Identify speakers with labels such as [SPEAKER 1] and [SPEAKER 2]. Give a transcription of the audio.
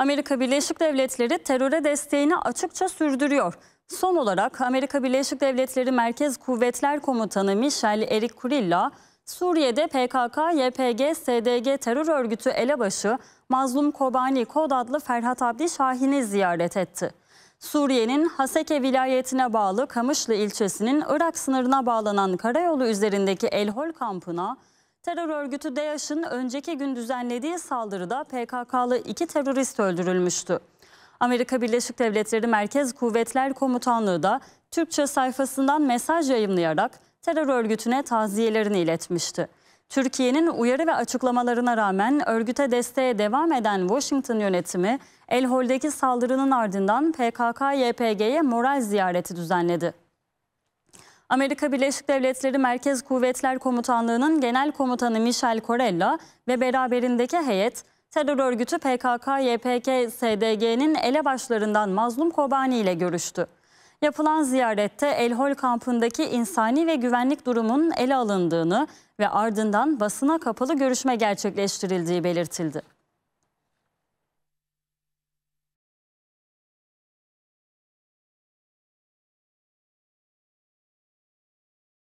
[SPEAKER 1] Amerika Birleşik Devletleri teröre desteğini açıkça sürdürüyor. Son olarak Amerika Birleşik Devletleri Merkez Kuvvetler Komutanı Michel Eric Kurilla, Suriye'de PKK, YPG, SDG terör örgütü elebaşı Mazlum Kobani Kod adlı Ferhat Abdi Şahin'i ziyaret etti. Suriye'nin Haseke vilayetine bağlı Kamışlı ilçesinin Irak sınırına bağlanan karayolu üzerindeki Elhol kampına Terör örgütü DAEŞ'in önceki gün düzenlediği saldırıda PKK'lı iki terörist öldürülmüştü. Amerika Birleşik Devletleri Merkez Kuvvetler Komutanlığı da Türkçe sayfasından mesaj yayımlayarak terör örgütüne taziyelerini iletmişti. Türkiye'nin uyarı ve açıklamalarına rağmen örgüte desteğe devam eden Washington yönetimi El Hol'deki saldırının ardından PKK-YPG'ye moral ziyareti düzenledi. Amerika Birleşik Devletleri Merkez Kuvvetler Komutanlığı'nın Genel Komutanı Michel Corella ve beraberindeki heyet, terör örgütü PKK-YPG-SDG'nin elebaşlarından Mazlum Kobani ile görüştü. Yapılan ziyarette El Hol kampındaki insani ve güvenlik durumunun ele alındığını ve ardından basına kapalı görüşme gerçekleştirildiği belirtildi.